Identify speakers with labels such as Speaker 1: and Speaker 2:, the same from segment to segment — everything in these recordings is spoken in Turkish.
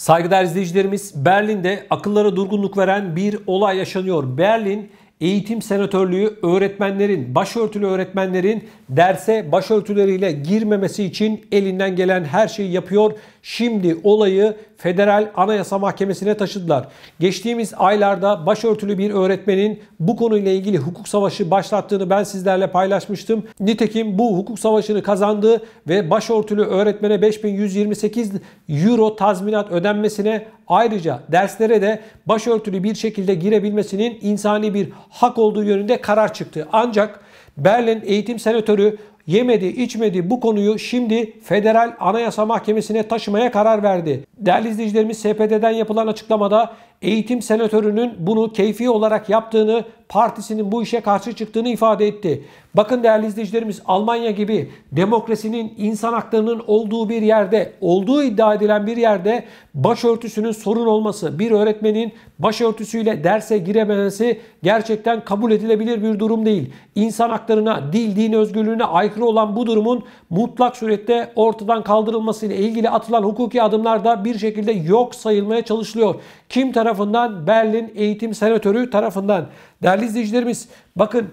Speaker 1: Saygıdeğer izleyicilerimiz Berlin'de akıllara durgunluk veren bir olay yaşanıyor. Berlin Eğitim Senatörlüğü öğretmenlerin, başörtülü öğretmenlerin derse başörtüleriyle girmemesi için elinden gelen her şeyi yapıyor. Şimdi olayı Federal Anayasa Mahkemesi'ne taşıdılar. Geçtiğimiz aylarda başörtülü bir öğretmenin bu konuyla ilgili hukuk savaşı başlattığını ben sizlerle paylaşmıştım. Nitekim bu hukuk savaşını kazandı ve başörtülü öğretmene 5128 euro tazminat ödenmesine ayrıca derslere de başörtülü bir şekilde girebilmesinin insani bir hak olduğu yönünde karar çıktı. Ancak Berlin eğitim senatörü yemedi, içmedi bu konuyu şimdi Federal Anayasa Mahkemesi'ne taşımaya karar verdi. Değerli izleyicilerimiz SPD'den yapılan açıklamada eğitim senatörünün bunu keyfi olarak yaptığını, partisinin bu işe karşı çıktığını ifade etti. Bakın değerli izleyicilerimiz Almanya gibi demokrasinin, insan haklarının olduğu bir yerde, olduğu iddia edilen bir yerde başörtüsünün sorun olması, bir öğretmenin başörtüsüyle derse girememesi gerçekten kabul edilebilir bir durum değil. İnsan haklarına, dil, din özgürlüğüne aykırı olan bu durumun mutlak surette ortadan kaldırılması ile ilgili atılan hukuki adımlar da bir şekilde yok sayılmaya çalışılıyor. Kim tarafı tarafından, Berlin Eğitim Senatörü tarafından. Değerli izleyicilerimiz bakın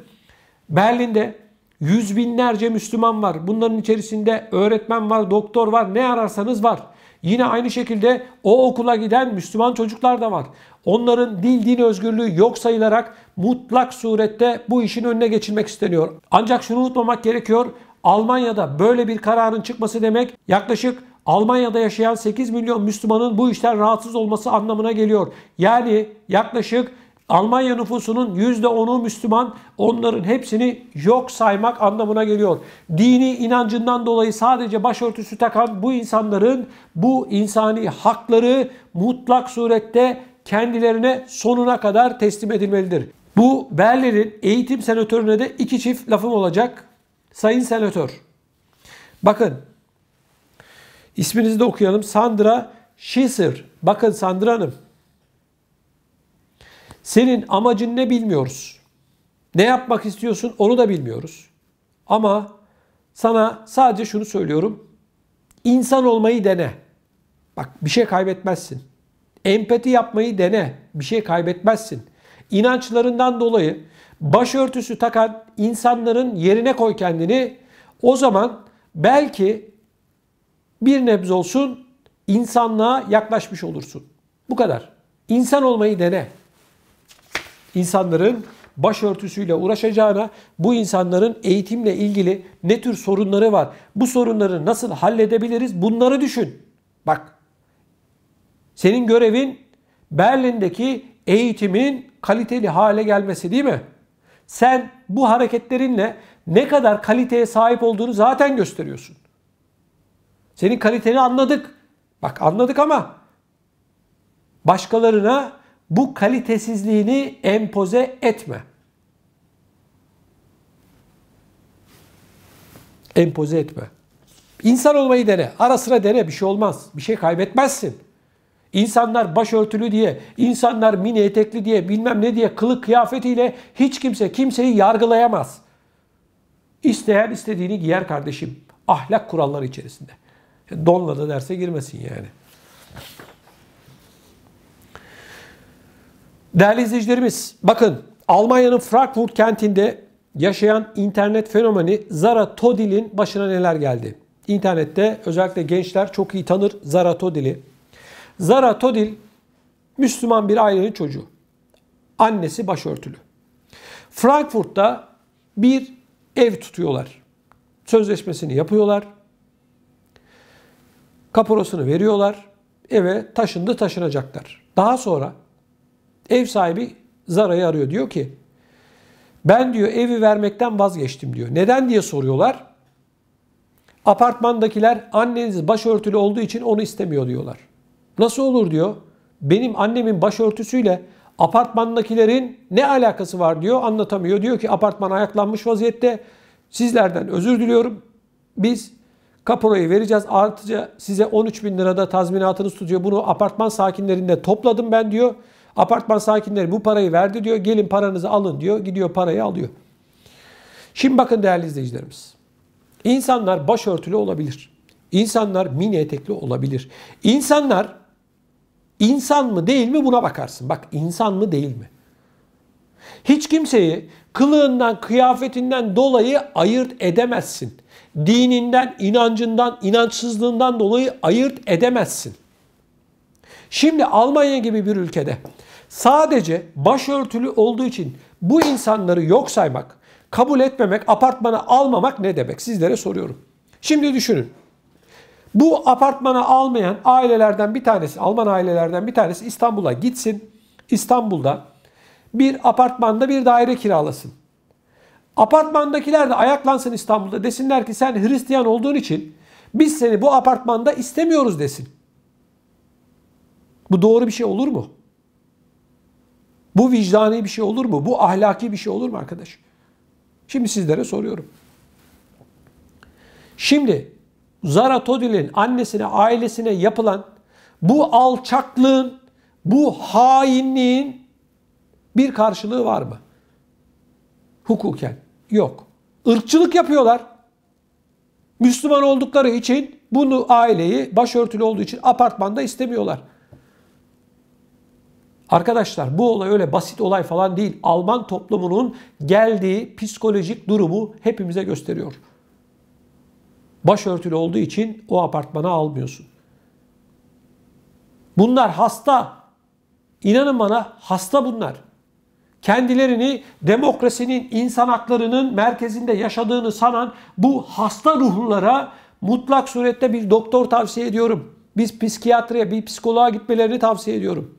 Speaker 1: Berlin'de yüz binlerce Müslüman var. Bunların içerisinde öğretmen var, doktor var, ne ararsanız var. Yine aynı şekilde o okula giden Müslüman çocuklar da var. Onların dil din özgürlüğü yok sayılarak mutlak surette bu işin önüne geçilmek isteniyor. Ancak şunu unutmamak gerekiyor. Almanya'da böyle bir kararın çıkması demek yaklaşık Almanya'da yaşayan 8 milyon Müslümanın bu işten rahatsız olması anlamına geliyor. Yani yaklaşık Almanya nüfusunun %10'u Müslüman onların hepsini yok saymak anlamına geliyor. Dini inancından dolayı sadece başörtüsü takan bu insanların bu insani hakları mutlak surette kendilerine sonuna kadar teslim edilmelidir. Bu Berlin'in eğitim senatörüne de iki çift lafım olacak. Sayın senatör, bakın İsminizi de okuyalım. Sandra Şisir. Bakın Sandra Hanım. Senin amacın ne bilmiyoruz. Ne yapmak istiyorsun onu da bilmiyoruz. Ama sana sadece şunu söylüyorum. İnsan olmayı dene. Bak bir şey kaybetmezsin. Empati yapmayı dene. Bir şey kaybetmezsin. İnançlarından dolayı başörtüsü takan insanların yerine koy kendini. O zaman belki bir nebz olsun insanlığa yaklaşmış olursun. Bu kadar. İnsan olmayı dene. İnsanların başörtüsüyle uğraşacağına bu insanların eğitimle ilgili ne tür sorunları var? Bu sorunları nasıl halledebiliriz? Bunları düşün. Bak. Senin görevin Berlin'deki eğitimin kaliteli hale gelmesi değil mi? Sen bu hareketlerinle ne kadar kaliteye sahip olduğunu zaten gösteriyorsun. Senin kaliteni anladık. Bak anladık ama başkalarına bu kalitesizliğini empoze etme. Empoze etme. İnsan olmayı dene. Ara sıra dene bir şey olmaz. Bir şey kaybetmezsin. İnsanlar başörtülü diye, insanlar mini etekli diye, bilmem ne diye kılık kıyafetiyle hiç kimse kimseyi yargılayamaz. İsteyen istediğini giyer kardeşim. Ahlak kuralları içerisinde. Donla da derse girmesin yani. Değerli izleyicilerimiz, bakın Almanya'nın Frankfurt kentinde yaşayan internet fenomeni Zara Todil'in başına neler geldi? İnternette özellikle gençler çok iyi tanır Zara Todil'i. Zara Todil Müslüman bir ailenin çocuğu. Annesi başörtülü. Frankfurt'ta bir ev tutuyorlar. Sözleşmesini yapıyorlar kaporasını veriyorlar. Eve taşındı taşınacaklar. Daha sonra ev sahibi Zara'yı arıyor. Diyor ki ben diyor evi vermekten vazgeçtim diyor. Neden diye soruyorlar. Apartmandakiler anneniz başörtülü olduğu için onu istemiyor diyorlar. Nasıl olur diyor. Benim annemin başörtüsüyle apartmandakilerin ne alakası var diyor anlatamıyor. Diyor ki apartman ayaklanmış vaziyette. Sizlerden özür diliyorum. Biz Kaporayı vereceğiz. Artıca size 13 bin lirada tazminatınız tutuyor. Bunu apartman sakinlerinde topladım ben diyor. Apartman sakinleri bu parayı verdi diyor. Gelin paranızı alın diyor. Gidiyor parayı alıyor. Şimdi bakın değerli izleyicilerimiz. İnsanlar başörtülü olabilir. İnsanlar mini etekli olabilir. İnsanlar insan mı değil mi buna bakarsın. Bak insan mı değil mi? Hiç kimseyi kılığından, kıyafetinden dolayı ayırt edemezsin dininden, inancından, inançsızlığından dolayı ayırt edemezsin. Şimdi Almanya gibi bir ülkede sadece başörtülü olduğu için bu insanları yok saymak, kabul etmemek, apartmana almamak ne demek? Sizlere soruyorum. Şimdi düşünün. Bu apartmana almayan ailelerden bir tanesi, Alman ailelerden bir tanesi İstanbul'a gitsin. İstanbul'da bir apartmanda bir daire kiralasın. Apartmandakiler de ayaklansın İstanbul'da desinler ki sen Hristiyan olduğun için biz seni bu apartmanda istemiyoruz desin. Bu doğru bir şey olur mu? Bu vicdani bir şey olur mu? Bu ahlaki bir şey olur mu arkadaş? Şimdi sizlere soruyorum. Şimdi Zaratodil'in annesine, ailesine yapılan bu alçaklığın, bu hainliğin bir karşılığı var mı? Hukuken. Yok. Irkçılık yapıyorlar. Müslüman oldukları için bunu aileyi başörtülü olduğu için apartmanda istemiyorlar. Arkadaşlar bu olay öyle basit olay falan değil. Alman toplumunun geldiği psikolojik durumu hepimize gösteriyor. Başörtülü olduğu için o apartmana almıyorsun. Bunlar hasta. İnanın bana hasta bunlar kendilerini demokrasinin, insan haklarının merkezinde yaşadığını sanan bu hasta ruhlulara mutlak surette bir doktor tavsiye ediyorum. Biz psikiyatriye, bir psikoloğa gitmelerini tavsiye ediyorum.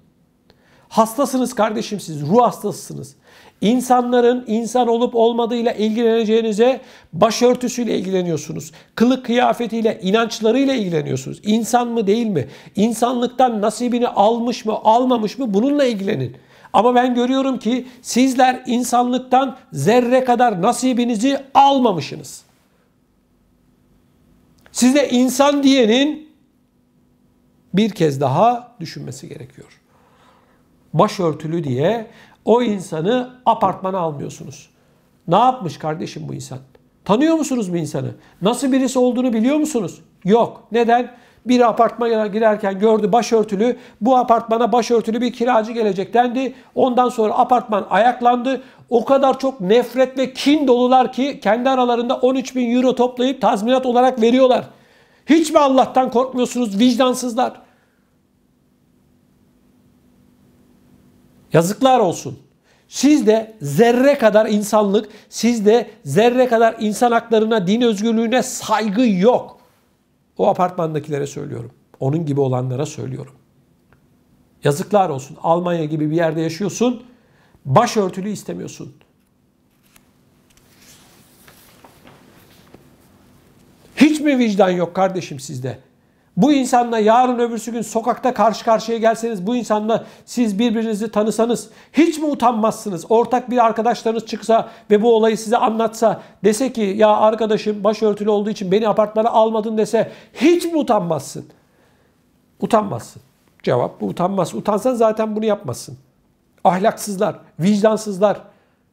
Speaker 1: Hastasınız kardeşim siz, ruh hastasısınız. İnsanların insan olup olmadığıyla ilgileneceğinize başörtüsüyle ilgileniyorsunuz. Kılık kıyafetiyle, inançlarıyla ilgileniyorsunuz. İnsan mı değil mi? İnsanlıktan nasibini almış mı, almamış mı bununla ilgilenin. Ama ben görüyorum ki sizler insanlıktan zerre kadar nasibinizi almamışsınız. Size insan diyenin bir kez daha düşünmesi gerekiyor. Başörtülü diye o insanı apartmana almıyorsunuz. Ne yapmış kardeşim bu insan? Tanıyor musunuz bu insanı? Nasıl birisi olduğunu biliyor musunuz? Yok. Neden? Bir apartmana girerken gördü başörtülü. Bu apartmana başörtülü bir kiracı gelecek dendi. Ondan sonra apartman ayaklandı. O kadar çok nefret ve kin dolular ki kendi aralarında 13 bin euro toplayıp tazminat olarak veriyorlar. Hiç mi Allah'tan korkmuyorsunuz vicdansızlar? Yazıklar olsun. Sizde zerre kadar insanlık, sizde zerre kadar insan haklarına, din özgürlüğüne saygı yok. O apartmandakilere söylüyorum. Onun gibi olanlara söylüyorum. Yazıklar olsun. Almanya gibi bir yerde yaşıyorsun. Başörtülü istemiyorsun. Hiç mi vicdan yok kardeşim sizde? Bu insanla yarın öbürsü gün sokakta karşı karşıya gelseniz bu insanla siz birbirinizi tanısanız hiç mi utanmazsınız? Ortak bir arkadaşlarınız çıksa ve bu olayı size anlatsa dese ki ya arkadaşım başörtülü olduğu için beni apartmana almadın dese hiç mi utanmazsın? Utanmazsın. Cevap bu utanmaz. Utansan zaten bunu yapmazsın. Ahlaksızlar, vicdansızlar,